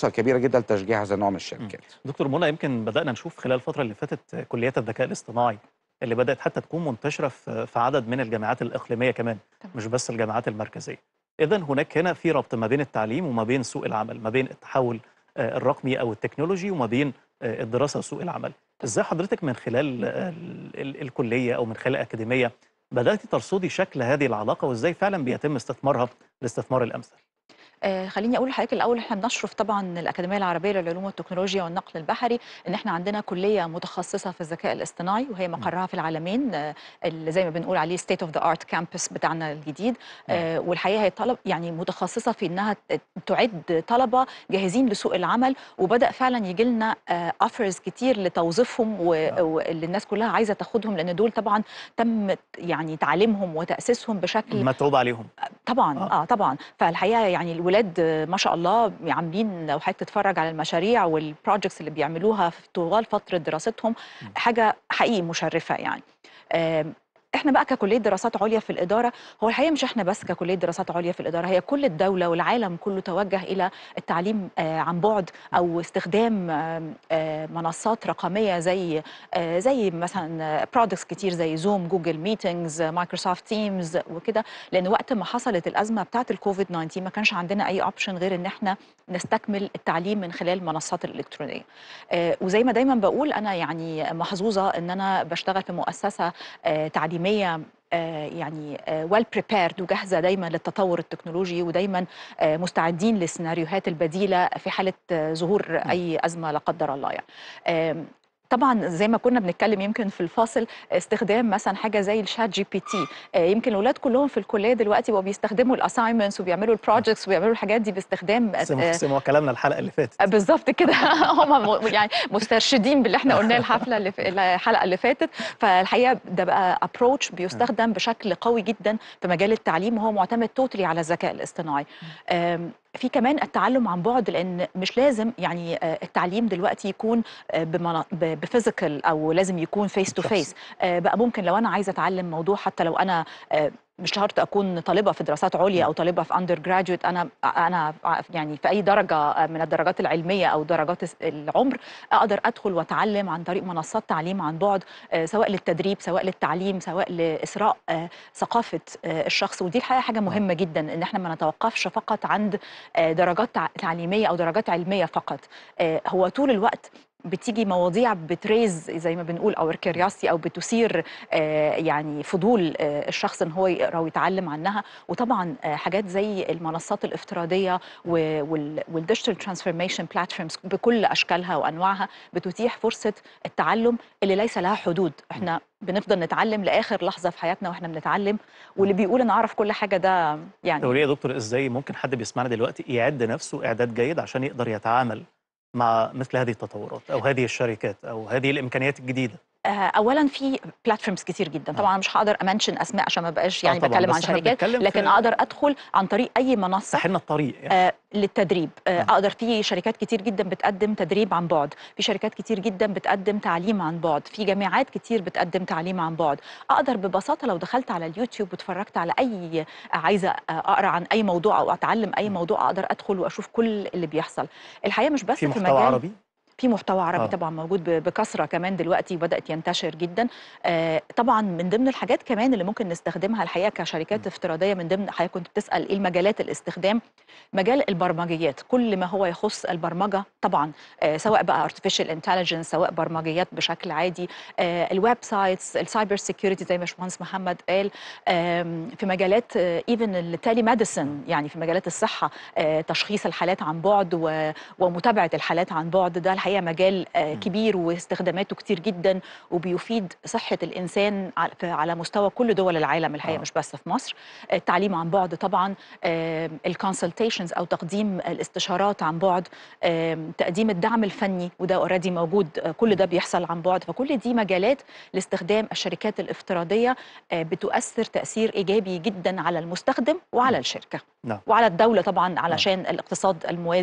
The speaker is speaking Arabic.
فرصه كبيره جدا لتشجيع هذا النوع من الشركات. دكتور منى يمكن بدانا نشوف خلال الفتره اللي فاتت كليات الذكاء الاصطناعي اللي بدات حتى تكون منتشره في عدد من الجامعات الاقليميه كمان مش بس الجامعات المركزيه. اذا هناك هنا في ربط ما بين التعليم وما بين سوق العمل، ما بين التحول آه، الرقمي او التكنولوجي وما بين آه، الدراسه وسوق العمل. ازاي حضرتك من خلال الكليه او من خلال الاكاديميه بدات ترصدي شكل هذه العلاقه وازاي فعلا بيتم استثمارها الاستثمار الامثل؟ آه خليني اقول لحضرتك الاول احنا بنشرف طبعا الاكاديميه العربيه للعلوم والتكنولوجيا والنقل البحري ان احنا عندنا كليه متخصصه في الذكاء الاصطناعي وهي مقرها في العالمين آه اللي زي ما بنقول عليه ستيت اوف ذا ارت كامبس بتاعنا الجديد آه والحقيقه هي طلب يعني متخصصه في انها تعد طلبه جاهزين لسوق العمل وبدا فعلا يجي لنا اوفرز آه، كتير لتوظيفهم واللي آه. الناس كلها عايزه تاخدهم لان دول طبعا تم يعني تعليمهم وتاسيسهم بشكل متعوب عليهم طبعا اه, آه طبعا فالحقيقه يعني الولاد ما شاء الله عاملين اوقات تتفرج على المشاريع والبروجكتس اللي بيعملوها في طوال فتره دراستهم حاجه حقيقي مشرفه يعني احنا بقى ككليه دراسات عليا في الاداره هو الحقيقه مش احنا بس ككليه دراسات عليا في الاداره هي كل الدوله والعالم كله توجه الى التعليم آه، عن بعد او استخدام آه، منصات رقميه زي آه، زي مثلا برودكتس كتير زي زوم جوجل ميتنجز مايكروسوفت تيمز وكده لان وقت ما حصلت الازمه بتاعه الكوفيد 19 ما كانش عندنا اي اوبشن غير ان احنا نستكمل التعليم من خلال المنصات الالكترونيه وزي ما دايما بقول انا يعني محظوظه ان انا بشتغل في مؤسسه تعليم علميه آه، يعني ويل آه، بريبيرد وجاهزه دايما للتطور التكنولوجي ودايما آه، مستعدين للسيناريوهات البديله في حاله ظهور نعم. اي ازمه لا قدر الله يعني. طبعا زي ما كنا بنتكلم يمكن في الفاصل استخدام مثلا حاجه زي الشات جي بي تي يمكن الاولاد كلهم في الكليه دلوقتي بقوا بيستخدموا الاساينمنتس وبيعملوا البروجكتس وبيعملوا الحاجات دي باستخدام آه، سمعوا كلامنا الحلقه اللي فاتت آه، بالظبط كده هم يعني مسترشدين باللي احنا قلناه الحفله اللي الحلقه اللي فاتت فالحقيقه ده بقى ابروتش بيستخدم بشكل قوي جدا في مجال التعليم وهو معتمد توتلي على الذكاء الاصطناعي في كمان التعلم عن بعد لان مش لازم يعني آه، التعليم دلوقتي يكون آه، بفيزيكال او لازم يكون فيس تو فيس بقى ممكن لو انا عايزه اتعلم موضوع حتى لو انا آه، مش شرط اكون طالبه في دراسات عليا او طالبه في اندر جراديويت انا انا يعني في اي درجه من الدرجات العلميه او درجات العمر اقدر ادخل واتعلم عن طريق منصات تعليم عن بعد آه، سواء للتدريب سواء للتعليم سواء لاسراء آه، ثقافه آه، الشخص ودي الحقيقه حاجه نعم. مهمه جدا ان احنا ما نتوقفش فقط عند درجات تعليميه او درجات علميه فقط هو طول الوقت بتيجي مواضيع بتريز زي ما بنقول اور كيرياستي او بتثير آه، يعني فضول آه، الشخص ان هو يقرا ويتعلم عنها وطبعا آه، حاجات زي المنصات الافتراضيه والديجيتال ترانسفورميشن بلاتفورمز بكل اشكالها وانواعها بتتيح فرصه التعلم اللي ليس لها حدود احنا بنفضل نتعلم لاخر لحظه في حياتنا واحنا بنتعلم واللي بيقول انا اعرف كل حاجه ده يعني طب ليه يا دكتور ازاي ممكن حد بيسمعنا دلوقتي يعد نفسه اعداد جيد عشان يقدر يتعامل مع مثل هذه التطورات او هذه الشركات او هذه الامكانيات الجديده آه، اولا في بلاتفورمز كتير جدا آه. طبعا مش هقدر امنشن اسماء عشان ما بقاش يعني آه، بتكلم عن شركات لكن اقدر ادخل عن طريق اي منصه احنا الطريق يعني. للتدريب نعم. اقدر في شركات كتير جدا بتقدم تدريب عن بعد في شركات كتير جدا بتقدم تعليم عن بعد في جامعات كتير بتقدم تعليم عن بعد اقدر ببساطه لو دخلت على اليوتيوب واتفرجت على اي عايزه اقرا عن اي موضوع او اتعلم اي نعم. موضوع اقدر ادخل واشوف كل اللي بيحصل الحقيقه مش بس في, في محتوى مجال عربي في محتوى عربي آه. طبعا موجود بكثره كمان دلوقتي وبدات ينتشر جدا آه طبعا من ضمن الحاجات كمان اللي ممكن نستخدمها الحقيقه كشركات م. افتراضيه من ضمن حضرتك كنت بتسال ايه المجالات الاستخدام مجال البرمجيات كل ما هو يخص البرمجه طبعا آه سواء بقى ارتفيشال انتليجنس سواء برمجيات بشكل عادي آه الويب سايتس السايبر سيكيورتي زي ما باشمهندس محمد قال آه في مجالات ايفن التالي ميديسن يعني في مجالات الصحه آه تشخيص الحالات عن بعد ومتابعه الحالات عن بعد ده الحقيقه مجال آه، كبير واستخداماته كتير جدا وبيفيد صحه الانسان على مستوى كل دول العالم الحقيقه آه. مش بس في مصر آه، التعليم عن بعد طبعا الكونسلتيشنز او تقديم الاستشارات عن بعد تقديم الدعم الفني وده اوريدي موجود آه، كل ده بيحصل عن بعد فكل دي مجالات لاستخدام الشركات الافتراضيه بتؤثر تاثير ايجابي جدا على المستخدم وعلى الشركه نعم. وعلى الدوله طبعا نعم. علشان لا. الاقتصاد الموازي